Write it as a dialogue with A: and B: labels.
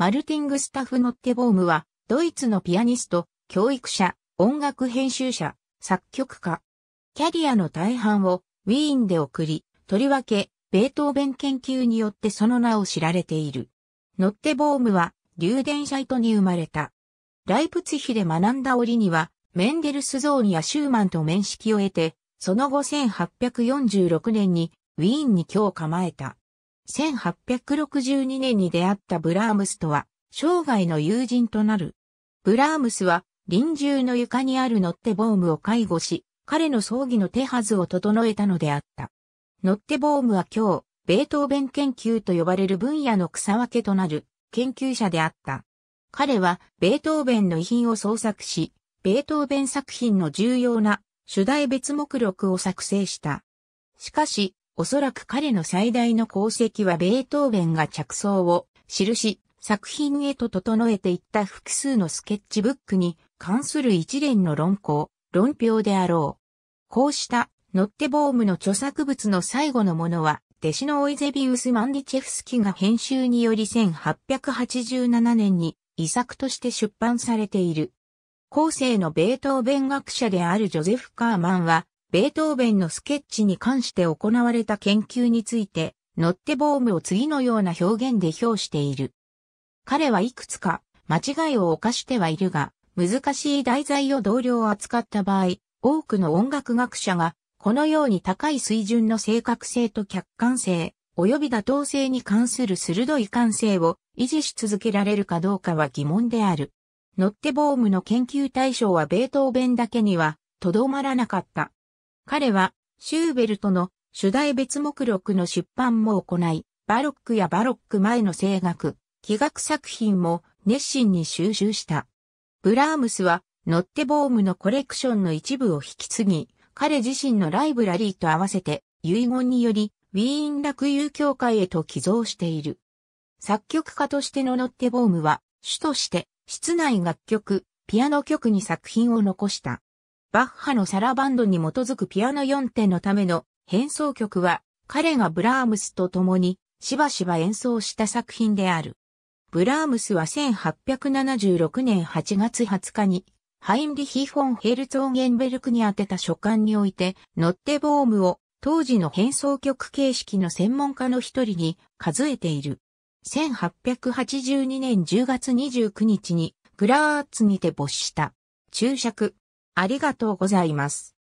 A: マルティングスタフ・ノッテボームは、ドイツのピアニスト、教育者、音楽編集者、作曲家。キャリアの大半をウィーンで送り、とりわけ、ベートーベン研究によってその名を知られている。ノッテボームは、リューデンシャイトに生まれた。ライプツヒで学んだ折には、メンデルスゾーニやシューマンと面識を得て、その後1846年にウィーンに居を構えた。1862年に出会ったブラームスとは、生涯の友人となる。ブラームスは、臨終の床にあるノッテボームを介護し、彼の葬儀の手はずを整えたのであった。ノッテボームは今日、ベートーベン研究と呼ばれる分野の草分けとなる研究者であった。彼は、ベートーベンの遺品を創作し、ベートーベン作品の重要な主題別目録を作成した。しかし、おそらく彼の最大の功績はベートーベンが着想を記し、作品へと整えていった複数のスケッチブックに関する一連の論考、論評であろう。こうしたノッテボームの著作物の最後のものは、弟子のオイゼビウス・マンディチェフスキが編集により1887年に遺作として出版されている。後世のベートーベン学者であるジョゼフ・カーマンは、ベートーベンのスケッチに関して行われた研究について、ノッテボームを次のような表現で表している。彼はいくつか間違いを犯してはいるが、難しい題材を同僚を扱った場合、多くの音楽学者が、このように高い水準の正確性と客観性、及び妥当性に関する鋭い感性を維持し続けられるかどうかは疑問である。ノッテボームの研究対象はベートーベンだけには、とどまらなかった。彼は、シューベルトの主題別目録の出版も行い、バロックやバロック前の声楽、器楽作品も熱心に収集した。ブラームスは、ノッテボームのコレクションの一部を引き継ぎ、彼自身のライブラリーと合わせて、遺言により、ウィーン楽友協会へと寄贈している。作曲家としてのノッテボームは、主として、室内楽曲、ピアノ曲に作品を残した。バッハのサラバンドに基づくピアノ4点のための変奏曲は、彼がブラームスと共にしばしば演奏した作品である。ブラームスは1876年8月20日に、ハインリヒ・フォン・ヘルツォーゲンベルクに宛てた書簡において、ノッテボームを当時の変奏曲形式の専門家の一人に数えている。1882年10月29日に、グラーツにて没した。注釈。ありがとうございます。